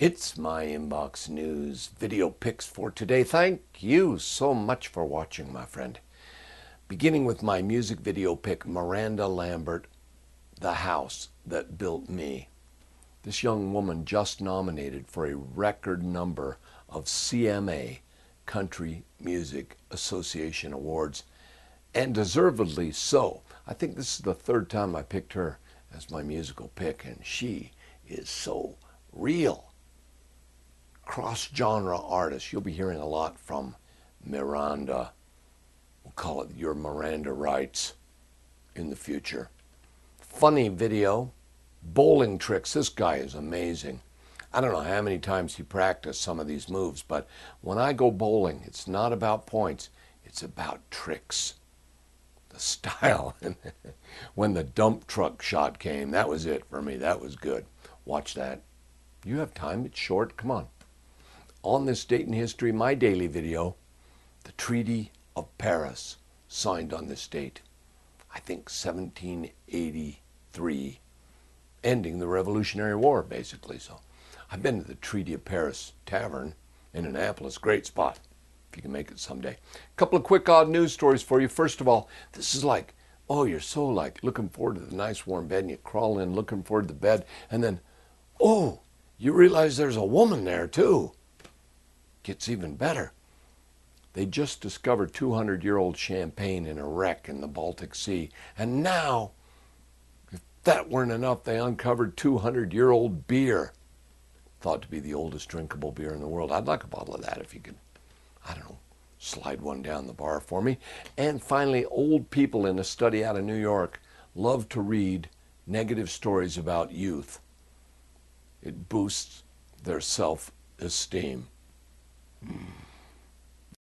It's my inbox news video picks for today. Thank you so much for watching, my friend. Beginning with my music video pick, Miranda Lambert, The House That Built Me. This young woman just nominated for a record number of CMA Country Music Association Awards, and deservedly so. I think this is the third time I picked her as my musical pick, and she is so real cross genre artists You'll be hearing a lot from Miranda. We'll call it your Miranda Rights in the future. Funny video. Bowling tricks. This guy is amazing. I don't know how many times he practiced some of these moves, but when I go bowling, it's not about points, it's about tricks. The style. when the dump truck shot came, that was it for me. That was good. Watch that. You have time, it's short. Come on on this date in history, my daily video, the Treaty of Paris, signed on this date, I think 1783, ending the Revolutionary War, basically. So I've been to the Treaty of Paris Tavern in Annapolis. Great spot, if you can make it someday. A couple of quick odd news stories for you. First of all, this is like, oh, you're so like looking forward to the nice warm bed, and you crawl in looking forward to the bed, and then, oh, you realize there's a woman there too gets even better. They just discovered 200 year old champagne in a wreck in the Baltic Sea. And now, if that weren't enough, they uncovered 200 year old beer, thought to be the oldest drinkable beer in the world. I'd like a bottle of that if you could, I don't know, slide one down the bar for me. And finally, old people in a study out of New York love to read negative stories about youth. It boosts their self esteem. Mm.